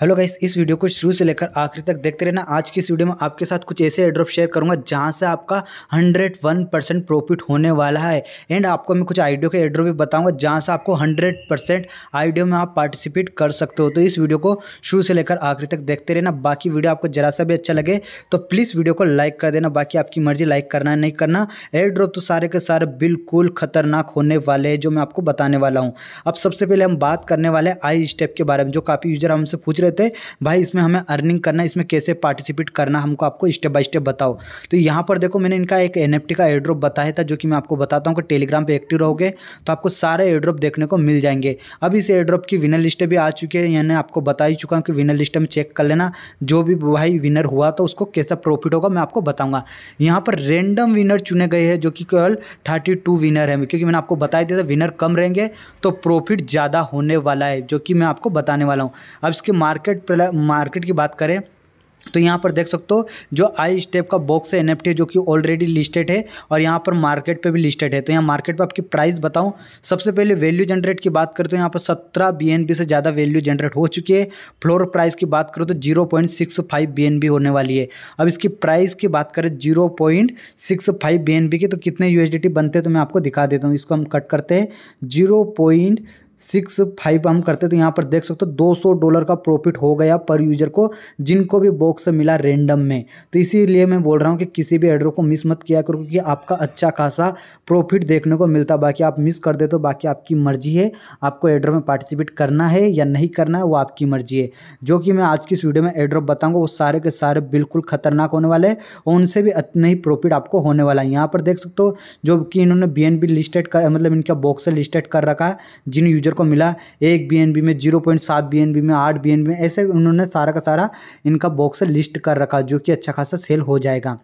hello guys इस video को शुरू से लेकर आखिरी तक देखते रहना आज की इस वीडियो में आपके साथ कुछ ऐसे एड्रॉप शेयर करूंगा जहां से आपका 101 परसेंट प्रॉफिट होने वाला है एंड आपको मैं कुछ आइडियो के एड्रॉप भी बताऊंगा जहां से आपको 100 परसेंट आइडियो में आप पार्टिसिपेट कर सकते हो तो इस वीडियो को शुरू से लेकर आखिरी तक देखते रहना बाकी वीडियो आपको जरा सा भी अच्छा लगे तो प्लीज़ वीडियो को लाइक कर देना बाकी आपकी मर्जी लाइक करना नहीं करना एयर तो सारे के सारे बिल्कुल खतरनाक होने वाले हैं जो मैं आपको बताने वाला हूँ अब सबसे पहले हम बात करने वाले आई स्टेप के बारे में जो काफ़ी यूजर हमसे पूछ रहते हैं भाई इसमें हमें अर्निंग करना इसमें कैसे पार्टिसिपेट करना हमको आपको स्टेप बाय स्टेप बताओ तो यहाँ पर देखो मैंने इनका एक एन का एड्रॉप बताया था जो कि मैं आपको बताता हूँ कि टेलीग्राम पर एक्टिव रहोगे तो आपको सारे एड्रॉप देखने को मिल जाएंगे अब इस एड्रॉप की विनर लिस्ट भी आ चुकी है यानी आपको बता ही चुका हूँ कि विनर लिस्ट में चेक कर लेना जो भी भाई विनर हुआ तो उसको कैसा प्रॉफिट होगा मैं आपको बताऊँगा यहाँ पर रेंडम विनर चुने गए हैं जो कि केवल थर्टी विनर है क्योंकि मैंने आपको बताया दिया था विनर कम रहेंगे तो प्रॉफिट ज़्यादा होने वाला है जो कि मैं आपको बताने वाला हूँ अब इसके मार्केट मार्केट मार्केट की बात करें तो यहाँ पर देख सकते हो जो आई स्टेप का बॉक्स है एन जो कि ऑलरेडी लिस्टेड है और यहाँ पर मार्केट पे भी लिस्टेड है तो यहाँ मार्केट पे आपकी प्राइस बताऊँ सबसे पहले वैल्यू जनरेट की बात करें तो यहाँ पर 17 बीएनबी से ज़्यादा वैल्यू जनरेट हो चुकी है फ्लोर प्राइस की बात करो तो जीरो पॉइंट होने वाली है अब इसकी प्राइस की बात करें जीरो पॉइंट की तो कितने यू बनते हैं तो मैं आपको दिखा देता हूँ इसको हम कट करते हैं जीरो सिक्स फाइव हम करते तो यहाँ पर देख सकते हो दो सौ डॉलर का प्रॉफिट हो गया पर यूजर को जिनको भी बॉक्स मिला रेंडम में तो इसीलिए मैं बोल रहा हूँ कि किसी भी एड्रो को मिस मत किया करो क्योंकि आपका अच्छा खासा प्रॉफिट देखने को मिलता बाकी आप मिस कर दे तो बाकी आपकी मर्जी है आपको एड्रो में पार्टिसिपेट करना है या नहीं करना है वो आपकी मर्जी है जो कि मैं आज की इस वीडियो में एड्रो बताऊँगा वो सारे के सारे बिल्कुल खतरनाक होने वाले हैं और उनसे भी इतना ही प्रॉफिट आपको होने वाला है यहाँ पर देख सकते हो जो कि इन्होंने बी लिस्टेड कर मतलब इनका बॉक्स लिस्टेड कर रखा है जिन यूजर फ्यूचर को मिला एक बी में जीरो पॉइंट सात बी में आठ बी में ऐसे उन्होंने सारा का सारा इनका बॉक्स लिस्ट कर रखा जो कि अच्छा खासा सेल हो जाएगा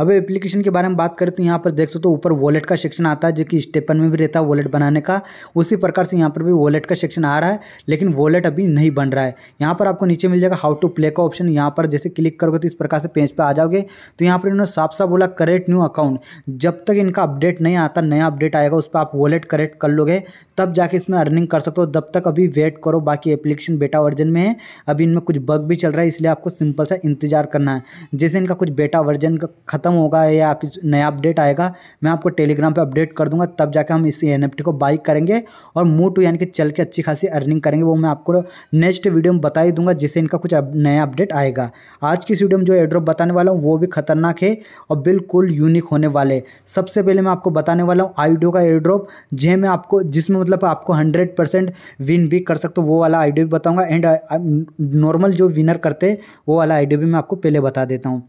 अब एप्लीकेशन के बारे में बात करें तो यहाँ पर देख सकते हो तो ऊपर वॉलेट का सेक्शन आता है जो कि स्टेपन में भी रहता है वॉलेट बनाने का उसी प्रकार से यहाँ पर भी वॉलेट का सेक्शन आ रहा है लेकिन वॉलेट अभी नहीं बन रहा है यहाँ पर आपको नीचे मिल जाएगा हाउ टू प्ले का ऑप्शन यहाँ पर जैसे क्लिक करोगे तो इस प्रकार से पेज पर आ जाओगे तो यहाँ पर इन्होंने साफ साफ बोला करेक्ट न्यू अकाउंट जब तक इनका अपडेट नहीं आता नया अपडेट आएगा उस पर आप वॉलेट करेक्ट कर लोगे तब जाके इसमें अर्निंग कर सकते हो तब तक अभी वेट करो बाकी एप्लीकेशन बेटा वर्जन में है अभी इनमें कुछ बग भी चल रहा है इसलिए आपको सिंपल सा इंतजार करना है जैसे इनका कुछ बेटा वर्जन का ख़त्म होगा या किस नया अपडेट आएगा मैं आपको टेलीग्राम पे अपडेट कर दूंगा तब जाके हम इस एन को बाइक करेंगे और मूव टू यानी कि चल के अच्छी खासी अर्निंग करेंगे वो मैं आपको नेक्स्ट वीडियो में बता ही दूंगा जिससे इनका कुछ नया अपडेट आएगा आज की इस वीडियो में जो एड्रॉप बताने वाला हूँ वो भी खतरनाक है और बिल्कुल यूनिक होने वाले सबसे पहले मैं आपको बताने वाला हूँ आईडियो का एड्रॉप जे मैं आपको जिसमें मतलब आपको हंड्रेड परसेंट विन भी कर सकते हो वो वाला आईडियो भी बताऊँगा एंड नॉर्मल जो विनर करते वो वाला आईडियो भी मैं आपको पहले बता देता हूँ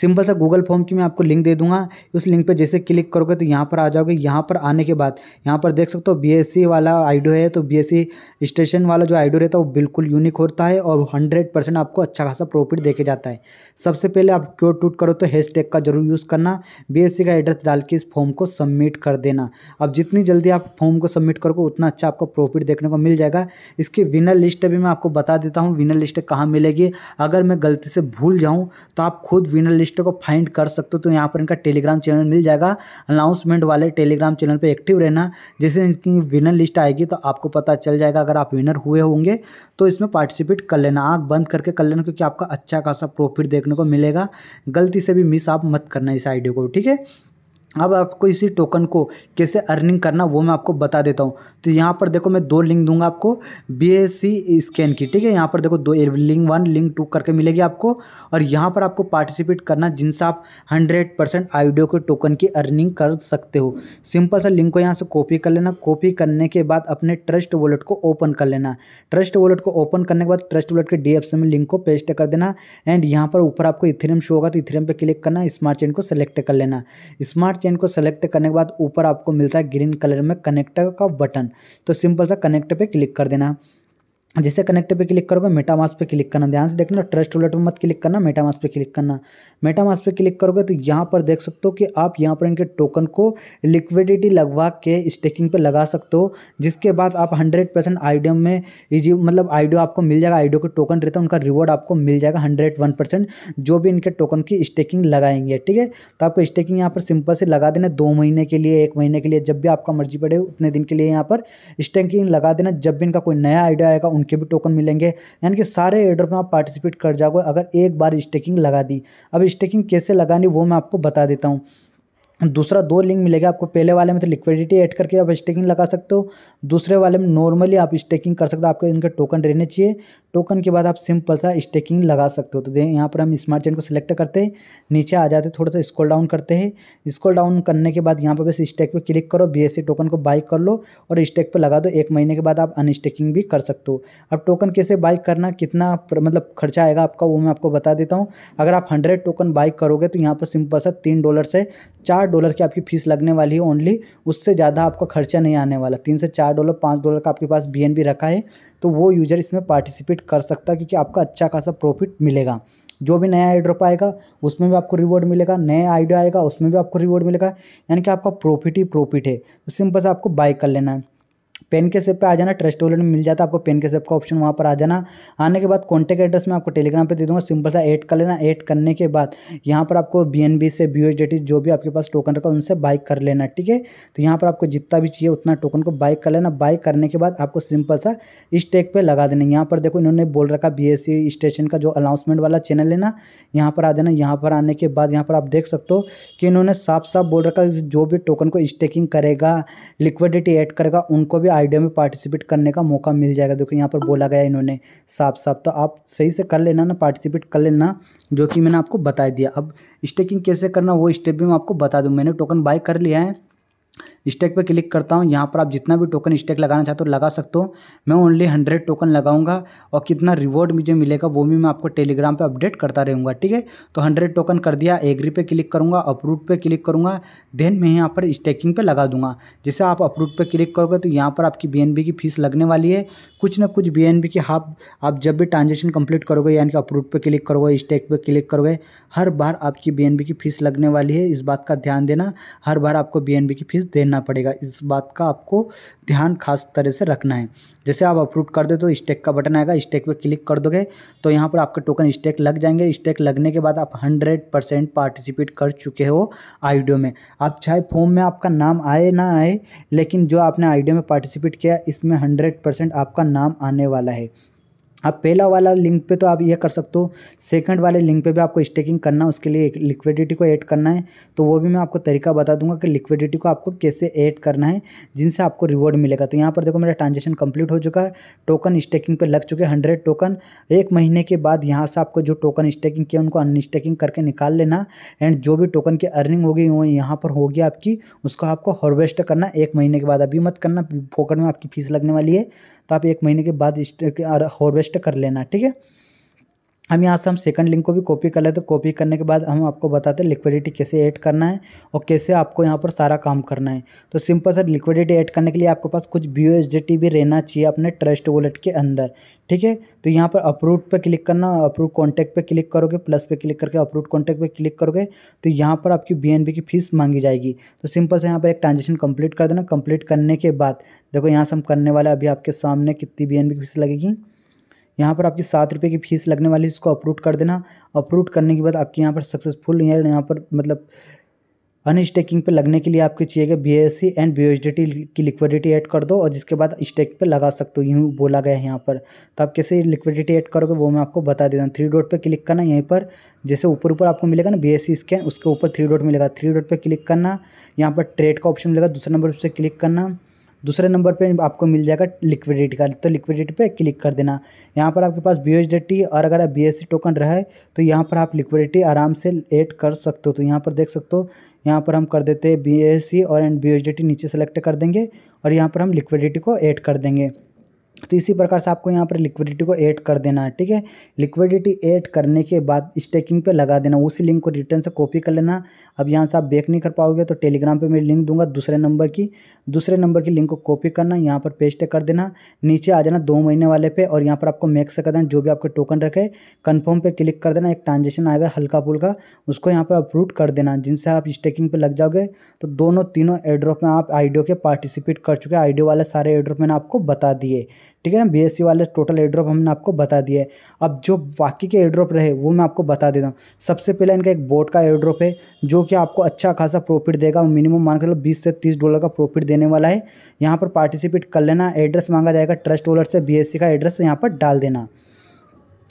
सिंपल सा गूगल फॉर्म की मैं आपको लिंक दे दूंगा उस लिंक पे जैसे क्लिक करोगे तो यहाँ पर आ जाओगे यहाँ पर आने के बाद यहाँ पर देख सकते हो बीएससी वाला आइडियो है तो बीएससी स्टेशन वाला जो आइडियो रहता है वो बिल्कुल यूनिक होता है और हंड्रेड परसेंट आपको अच्छा खासा प्रॉफिट देखे जाता है सबसे पहले आप क्यों टूट करो तो हैश का जरूर यूज़ करना बी का एड्रेस डाल के इस फॉर्म को सबमिट कर देना अब जितनी जल्दी आप फॉर्म को सबमिट करोगे उतना अच्छा आपको प्रॉफिट देखने को मिल जाएगा इसकी विनर लिस्ट भी मैं आपको बता देता हूँ विनर लिस्ट कहाँ मिलेगी अगर मैं गलती से भूल जाऊँ तो आप खुद विनर लिस्ट को फाइंड कर सकते हो तो यहाँ पर इनका टेलीग्राम चैनल मिल जाएगा अनाउंसमेंट वाले टेलीग्राम चैनल पर एक्टिव रहना जैसे इनकी विनर लिस्ट आएगी तो आपको पता चल जाएगा अगर आप विनर हुए होंगे तो इसमें पार्टिसिपेट कर लेना आँख बंद करके कर लेना क्योंकि आपका अच्छा खासा प्रॉफिट देखने को मिलेगा गलती से भी मिस आप मत करना इस आइडियो को ठीक है अब आपको इसी टोकन को कैसे अर्निंग करना वो मैं आपको बता देता हूँ तो यहाँ पर देखो मैं दो लिंक दूंगा आपको बी एस सी स्कैन की ठीक है यहाँ पर देखो दो लिंक वन लिंक टू करके मिलेगी आपको और यहाँ पर आपको पार्टिसिपेट करना जिनसे आप हंड्रेड परसेंट आईडियो के टोकन की अर्निंग कर सकते हो सिंपल सा लिंक को यहाँ से कॉपी कर लेना कॉपी करने के बाद अपने ट्रस्ट वॉलेट को ओपन कर लेना ट्रस्ट वॉलेट को ओपन करने के बाद ट्रस्ट वॉलेट के डी में लिंक को पेस्ट कर देना एंड यहाँ पर ऊपर आपको इथेरियम शो होगा तो इथेरियम पर क्लिक करना स्मार्ट चेन को सेलेक्ट कर लेना स्मार्ट स्मार्ट चेन को सेलेक्ट करने के बाद ऊपर आपको मिलता है ग्रीन कलर में कनेक्टर का बटन तो सिंपल सा कनेक्ट पे क्लिक कर देना जैसे कनेक्ट पे क्लिक करोगे मेटामास पे क्लिक करना ध्यान से देखना ट्रस्ट वॉलेट में मत क्लिक करना मेटामास पे क्लिक करना मेटामास पे क्लिक करोगे तो यहाँ पर देख सकते हो कि आप यहाँ पर इनके टोकन को लिक्विडिटी लगवा के स्टेकिंग पे लगा सकते हो जिसके बाद आप 100 परसेंट आईडियो में इजी मतलब आइडियो आपको मिल जाएगा आइडियो के टोकन रहता है उनका रिवॉर्ड आपको मिल जाएगा हंड्रेड वन परसेंट जो भी इनके टोकन की स्टेकिंग लगाएंगे ठीक है तो आपको स्टेकिंग यहाँ पर सिंपल से लगा देना दो महीने के लिए एक महीने के लिए जब भी आपका मर्जी पड़े उतने दिन के लिए यहाँ पर स्टेकिंग लगा देना जब भी इनका कोई नया आइडिया आएगा उनके भी टोकन मिलेंगे यानी कि सारे एड्रॉप में आप पार्टिसिपेट कर जाओगे अगर एक बार स्टेकिंग लगा दी अब स्टेकिंग कैसे लगानी वो मैं आपको बता देता हूँ दूसरा दो लिंक मिलेगा आपको पहले वाले में तो लिक्विडिटी ऐड करके आप स्टेकिंग लगा सकते हो दूसरे वाले में नॉर्मली आप स्टेकिंग कर सकते हो आपके इनके टोकन रहने चाहिए टोकन के बाद आप सिंपल सा स्टेकिंग लगा सकते हो तो देखिए यहाँ पर हम स्मार्ट चेन को सिलेक्ट करते हैं नीचे आ जाते थोड़ा सा स्क्रॉल डाउन करते हैं स्क्रॉल डाउन करने के बाद यहाँ पर बस स्टेक पर क्लिक करो बी टोकन को बाइक कर लो और स्टेक पर लगा दो एक महीने के बाद आप अनस्टेकिंग भी कर सकते हो अब टोकन कैसे बाइक करना कितना मतलब खर्चा आएगा आपका वो मैं आपको बता देता हूँ अगर आप हंड्रेड टोकन बाइक करोगे तो यहाँ पर सिंपल सा तीन डॉलर से चार डॉलर की आपकी फीस लगने वाली है ओनली उससे ज़्यादा आपका खर्चा नहीं आने वाला तीन से चार डॉलर पाँच डॉलर का आपके पास बी रखा है तो वो यूज़र इसमें पार्टिसिपेट कर सकता है क्योंकि आपका अच्छा खासा प्रॉफिट मिलेगा जो भी नया एड्रॉप आएगा उसमें भी आपको रिवॉर्ड मिलेगा नया आइडिया आएगा उसमें भी आपको रिवॉर्ड मिलेगा यानी कि आपका प्रॉफिट ही प्रॉफिट है तो सिंपल से आपको बाय कर लेना है पेन के सेप पे आ जाना ट्रस्ट वॉलेट में मिल जाता है आपको पेन के सेप का ऑप्शन वहाँ पर आ जाना आने के बाद कॉन्टैक्ट एड्रेस मैं आपको टेलीग्राम पे दे दूँगा सिंपल सा ऐड कर लेना ऐड करने के बाद यहाँ पर आपको बी से बी जो भी आपके पास टोकन रखा उनसे बाइक कर लेना ठीक है तो यहाँ पर आपको जितना भी चाहिए उतना टोकन को बाइक कर लेना बाइक करने के बाद आपको सिंपल सा इस टेक पर लगा देना यहाँ पर देखो इन्होंने बोल रखा बी स्टेशन e का जो अनाउंसमेंट वाला चैनल है ना यहाँ पर आ जाना यहाँ पर आने के बाद यहाँ पर आप देख सकते हो कि इन्होंने साफ साफ बोल रखा जो भी टोकन को स्टेकिंग करेगा लिक्विडिटी ऐड करेगा उनको भी भी आइडिया में पार्टिसिपेट करने का मौका मिल जाएगा देखो यहाँ पर बोला गया इन्होंने साफ साफ तो आप सही से कर लेना ना पार्टिसिपेट कर लेना जो कि मैंने आपको बता दिया अब स्टेकिंग कैसे करना वो स्टेप भी मैं आपको बता दूँ मैंने टोकन बाय कर लिया है स्टेक पे क्लिक करता हूँ यहाँ पर आप जितना भी टोकन स्टेक लगाना चाहते हो तो लगा सकते हो मैं ओनली हंड्रेड टोकन लगाऊंगा और कितना रिवॉर्ड मुझे मिलेगा वो भी मैं आपको टेलीग्राम पे अपडेट करता रहूँगा ठीक है तो हंड्रेड टोकन कर दिया एग्री पे क्लिक करूँगा अपरूट पे क्लिक करूँगा देन मैं यहाँ पर स्टेकिंग पर लगा दूंगा जैसे आप अपरूट पर क्लिक करोगे तो यहाँ पर आपकी बी की फीस लगने वाली है कुछ ना कुछ बी की हाफ आप जब भी ट्रांजेक्शन कम्प्लीट करोगे यानी कि अपरूट पर क्लिक करोगे स्टेक पर क्लिक करोगे हर बार आपकी बी की फीस लगने वाली है इस बात का ध्यान देना हर बार आपको बी की फीस देना पड़ेगा इस बात का आपको ध्यान खास तरह से रखना है जैसे आप अप्रूव कर दे तो स्टेक का बटन आएगा स्टेक पे क्लिक कर दोगे तो यहाँ पर आपके टोकन स्टेक लग जाएंगे स्टेक लगने के बाद आप हंड्रेड परसेंट पार्टिसिपेट कर चुके हो आईडियो में आप चाहे फॉर्म में आपका नाम आए ना आए लेकिन जो आपने आईडियो में पार्टिसिपेट किया इसमें हंड्रेड परसेंट आपका नाम आने वाला है आप पहला वाला लिंक पे तो आप ये कर सकते हो सेकंड वाले लिंक पे भी आपको स्टेकिंग करना है उसके लिए एक लिक्विडिटी को ऐड करना है तो वो भी मैं आपको तरीका बता दूंगा कि लिक्विडिटी को आपको कैसे ऐड करना है जिनसे आपको रिवॉर्ड मिलेगा तो यहाँ पर देखो मेरा ट्रांजेक्शन कंप्लीट हो चुका है टोकन स्टेकिंग पर लग चुके हंड्रेड टोकन एक महीने के बाद यहाँ से आपको जो टोकन स्टेकिंग किया उनको अनस्टेकिंग करके निकाल लेना एंड जो भी टोकन की अर्निंग होगी वो यहाँ पर होगी आपकी उसको आपको हॉर्वेस्ट करना एक महीने के बाद अभी मत करना फोकट में आपकी फीस लगने वाली है तो आप एक महीने के बाद हार्वेस्ट कर लेना ठीक है हम यहाँ से हम सेकंड लिंक को भी कॉपी कर लेते तो कॉपी करने के बाद हम आपको बताते हैं लिक्विडिटी कैसे ऐड करना है और कैसे आपको यहाँ पर सारा काम करना है तो सिंपल सर लिक्विडिटी ऐड करने के लिए आपके पास कुछ बी भी रहना चाहिए अपने ट्रस्ट वॉलेट के अंदर ठीक है तो यहाँ पर अप्रूव पे क्लिक करना अप्रूव कॉन्टैक्ट पर क्लिक करोगे प्लस पे क्लिक करके अप्रूव कॉन्टैक्ट पर क्लिक करोगे तो यहाँ पर आपकी बी की फीस मांगी जाएगी तो सिंपल से यहाँ पर एक ट्रांजेक्शन कम्प्लीट कर देना कम्प्लीट करने के बाद देखो यहाँ से हम करने वाले अभी आपके सामने कितनी बी की फीस लगेगी यहाँ पर आपकी सात रुपये की फीस लगने वाली इसको अप्रूव कर देना अप्रूव करने के बाद आपके यहाँ पर सक्सेसफुल या यहाँ पर मतलब अनस्टेकिंग पे लगने के लिए आपको चाहिए B S C and B H D T की लिक्विडिटी ऐड कर दो और जिसके बाद स्टेक पे लगा सकते हो यूँ बोला गया है यहाँ पर तो आप कैसे लिक्विडिटी ऐड करोगे वो मैं आपको बता देता हूँ थ्री डॉट पे क्लिक करना यहीं पर जैसे ऊपर ऊपर आपको मिलेगा ना बी एस सी स्कैन उसके ऊपर थ्री डॉट मिलेगा थ्री डॉट पर क्लिक करना यहाँ पर ट्रेड का ऑप्शन मिलेगा दूसरे नंबर पर क्लिक करना दूसरे नंबर पे आपको मिल जाएगा लिक्विडिटी का तो लिक्विडिटी पे क्लिक कर देना यहाँ पर आपके पास बी और अगर आप बी टोकन रहे तो यहाँ पर आप लिक्विडिटी आराम से एड कर सकते हो तो यहाँ पर देख सकते हो यहाँ पर हम कर देते हैं बी और एंड बी नीचे सेलेक्ट कर देंगे और यहाँ पर हम लिक्विडिटी को ऐड कर देंगे तो इसी प्रकार से आपको यहाँ पर लिक्विडिटी को ऐड कर देना है ठीक है लिक्विडिटी ऐड करने के बाद स्टेकिंग पे लगा देना उसी लिंक को रिटर्न से कॉपी कर लेना अब यहाँ से आप बैक नहीं कर पाओगे तो टेलीग्राम पे मैं लिंक दूंगा दूसरे नंबर की दूसरे नंबर की लिंक को कॉपी करना यहाँ पर पेस्ट कर देना नीचे आ जाना दो महीने वाले पे और यहाँ पर आपको मैक्स कर देना जो भी आपके टोकन रखे कन्फर्म पर क्लिक कर देना एक ट्रांजेक्शन आएगा हल्का फुल्का उसको यहाँ पर अप्रूव कर देना जिनसे आप स्टेकिंग पर लग जाओगे तो दोनों तीनों एड्रोप में आप आइडियो के पार्टिसिपेट कर चुके आइडियो वाले सारे एड्रोप मैंने आपको बता दिए ठीक है ना बी वाले टोटल एड्रॉप हमने आपको बता दिया है अब जो बाकी के एड्रॉप रहे वो मैं आपको बता देता हूँ सबसे पहले इनका एक बोट का एड्रॉप है जो कि आपको अच्छा खासा प्रॉफिट देगा मिनिमम मान के लो बीस से तीस डॉलर का प्रॉफिट देने वाला है यहाँ पर पार्टिसिपेट कर लेना एड्रेस मांगा जाएगा ट्रस्ट वॉलर से बी का एड्रेस यहाँ पर डाल देना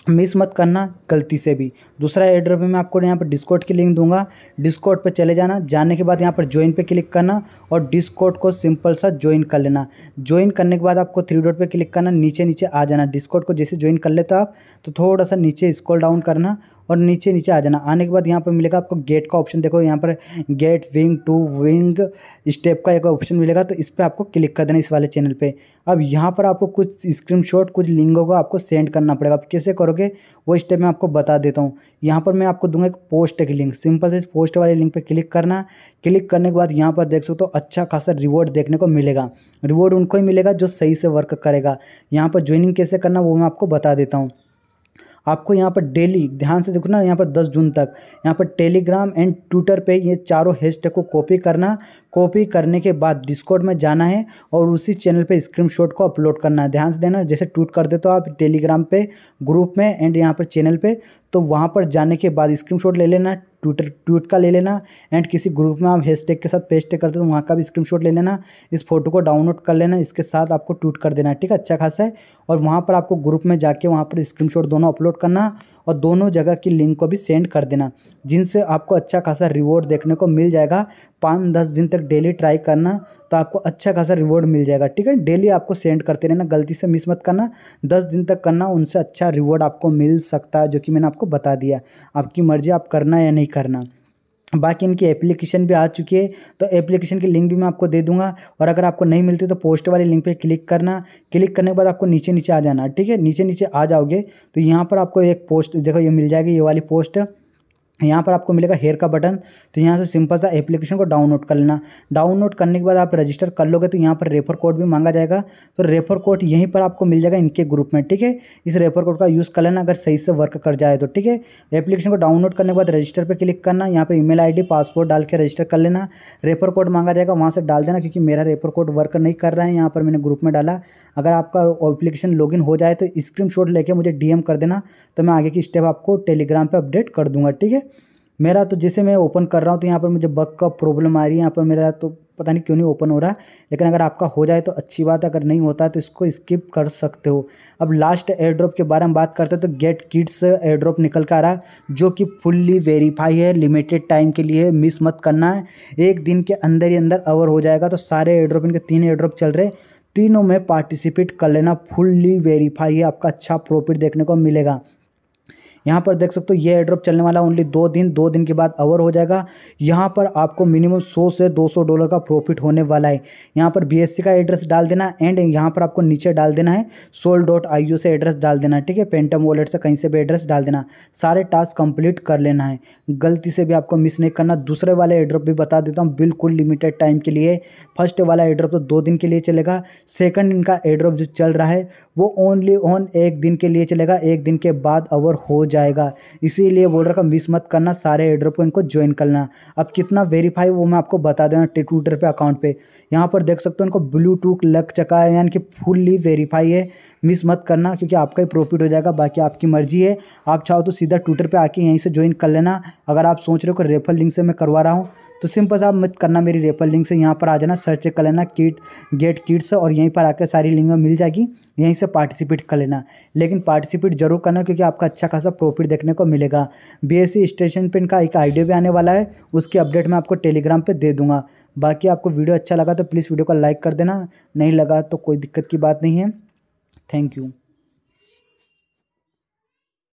मिस मत करना गलती से भी दूसरा एड्रेस में मैं आपको यहाँ पर डिस्कोट की लिंक दूंगा डिस्कोट पर चले जाना जाने के बाद यहाँ पर ज्वाइन पे क्लिक करना और डिस्कोट को सिंपल सा ज्वाइन कर लेना ज्वाइन करने के बाद आपको थ्री डॉट पे क्लिक करना नीचे नीचे आ जाना डिस्कोट को जैसे ज्वाइन कर लेते हो आप तो थोड़ा सा नीचे स्क्रॉल डाउन करना और नीचे नीचे आ जाना आने के बाद यहाँ पर मिलेगा आपको गेट का ऑप्शन देखो यहाँ पर get wing to wing step का एक ऑप्शन मिलेगा तो इस पर आपको क्लिक कर देना इस वाले चैनल पर अब यहाँ पर आपको कुछ स्क्रीन कुछ लिंगों को आपको सेंड करना पड़ेगा आप कैसे करोगे वो स्टेप मैं आपको बता देता हूँ यहाँ पर मैं आपको दूंगा एक पोस्ट की लिंक सिंपल से इस पोस्ट वाले लिंक पर क्लिक करना क्लिक करने के बाद यहाँ पर देख सकते हो अच्छा खासा रिवॉर्ड देखने को मिलेगा रिवॉर्ड उनको ही मिलेगा जो सही से वर्क करेगा यहाँ पर ज्वाइनिंग कैसे करना वो मैं आपको बता देता हूँ आपको यहाँ पर डेली ध्यान से देखो ना यहाँ पर दस जून तक यहाँ पर टेलीग्राम एंड ट्विटर पे ये चारों हैशटैग को कॉपी करना कॉपी करने के बाद डिस्कॉर्ड में जाना है और उसी चैनल पे स्क्रीनशॉट को अपलोड करना है ध्यान से देना जैसे ट्वीट कर देते हो आप टेलीग्राम पे ग्रुप में एंड यहाँ पर चैनल पे तो वहाँ पर जाने के बाद स्क्रीनशॉट ले लेना ट्विटर ट्वीट का ले लेना एंड किसी ग्रुप में आप हैशटैग के साथ पेस्ट करते हो तो वहाँ का भी स्क्रीनशॉट ले लेना इस फोटो को डाउनलोड कर लेना इसके साथ आपको ट्वीट कर देना ठीक है अच्छा खासा है और वहाँ पर आपको ग्रुप में जाके वहाँ पर स्क्रीनशॉट दोनों अपलोड करना और दोनों जगह की लिंक को भी सेंड कर देना जिनसे आपको अच्छा खासा रिवॉर्ड देखने को मिल जाएगा पाँच दस दिन तक डेली ट्राई करना तो आपको अच्छा खासा रिवॉर्ड मिल जाएगा ठीक है डेली आपको सेंड करते रहना गलती से मिस मत करना दस दिन तक करना उनसे अच्छा रिवॉर्ड आपको मिल सकता है जो कि मैंने आपको बता दिया आपकी मर्ज़ी आप करना या नहीं करना बाकी इनकी एप्लीकेशन भी आ चुकी है तो एप्लीकेशन की लिंक भी मैं आपको दे दूंगा और अगर आपको नहीं मिलती तो पोस्ट वाले लिंक पे क्लिक करना क्लिक करने के बाद आपको नीचे नीचे आ जाना ठीक है नीचे नीचे आ जाओगे तो यहाँ पर आपको एक पोस्ट देखो ये मिल जाएगी ये वाली पोस्ट यहाँ पर आपको मिलेगा हेयर का बटन तो यहाँ से सिंपल सा एप्लीकेशन को डाउनलोड कर लेना डाउनलोड करने के बाद आप रजिस्टर कर लोगे तो यहाँ पर रेफर कोड भी मांगा जाएगा तो रेफर कोड यहीं पर आपको मिल जाएगा इनके ग्रुप में ठीक है इस रेफर कोड का यूज़ कर लेना अगर सही से वर्क कर जाए तो ठीक है एप्लीकेशन को डाउनलोड करने के बाद रजिस्टर पर क्लिक करना यहाँ पर ई आई पासपोर्ट डाल के रजिस्टर कर लेना रेफर कोड मांगा जाएगा वहाँ से डाल देना क्योंकि मेरा रेफर कोड वर्क नहीं कर रहा है यहाँ पर मैंने ग्रुप में डाला अगर आपका एप्लीकेशन लॉग हो जाए तो स्क्रीन लेके मुझे डी कर देना तो मैं आगे की स्टेप आपको टेलीग्राम पर अपडेट कर दूंगा ठीक है मेरा तो जैसे मैं ओपन कर रहा हूँ तो यहाँ पर मुझे बग का प्रॉब्लम आ रही है यहाँ पर मेरा तो पता नहीं क्यों नहीं ओपन हो रहा है लेकिन अगर आपका हो जाए तो अच्छी बात है अगर नहीं होता है तो इसको स्किप कर सकते हो अब लास्ट एयर ड्रॉप के बारे में बात करते हैं तो गेट किड्स एयर ड्रॉप निकल कर आ रहा है जो कि फुल्ली वेरीफाई है लिमिटेड टाइम के लिए मिस मत करना है एक दिन के अंदर ही अंदर अवर हो जाएगा तो सारे एयर ड्रॉप इनके तीन एयर ड्रॉप चल रहे तीनों में पार्टिसिपेट कर लेना फुल्ली वेरीफाई है आपका अच्छा प्रॉफिट देखने को मिलेगा यहाँ पर देख सकते हो ये एड्रॉप चलने वाला ओनली दो दिन दो दिन के बाद अवर हो जाएगा यहाँ पर आपको मिनिमम सौ से दो सौ डॉलर का प्रॉफिट होने वाला है यहाँ पर बी का एड्रेस डाल देना एंड यहाँ पर आपको नीचे डाल देना है सोल डॉट आई से एड्रेस डाल देना ठीक है पेंटम वॉलेट से कहीं से भी एड्रेस डाल देना सारे टास्क कंप्लीट कर लेना है गलती से भी आपको मिस नहीं करना दूसरे वाले एड्रॉप भी बता देता हूँ बिल्कुल लिमिटेड टाइम के लिए फर्स्ट वाला एड्रॉप तो दो दिन के लिए चलेगा सेकंड इनका एड्रॉप जो चल रहा है वो ओनली ऑन एक दिन के लिए चलेगा एक दिन के बाद ओवर हो जाएगा इसीलिए बोल रहा था मिस मत करना सारे एड्रो को इनको ज्वाइन करना अब कितना वेरीफाई वो मैं आपको बता देना ट्विटर पे अकाउंट पे यहाँ पर देख सकते हो इनको ब्लूटूथ लग चुका है यानी कि फुल्ली वेरीफाई है मिस मत करना क्योंकि आपका ही प्रॉफिट हो जाएगा बाकी आपकी मर्जी है आप चाहो तो सीधा ट्विटर पर आके यहीं से ज्वाइन कर लेना अगर आप सोच रहे हो कि रेफर लिंक से मैं करवा रहा हूँ तो सिंपल आप मत करना मेरी रेफर लिंक से यहाँ पर आ जाना सर्च कर लेना किट गेट किट्स और यहीं पर आकर सारी लिंक मिल जाएगी यहीं से पार्टिसिपेट कर लेना लेकिन पार्टिसिपेट जरूर करना क्योंकि आपका अच्छा खासा प्रॉफिट देखने को मिलेगा सी स्टेशन पेन का एक आइडिया भी आने वाला है उसकी अपडेट मैं आपको टेलीग्राम पर दे दूँगा बाकी आपको वीडियो अच्छा लगा तो प्लीज़ वीडियो को लाइक कर देना नहीं लगा तो कोई दिक्कत की बात नहीं है थैंक यू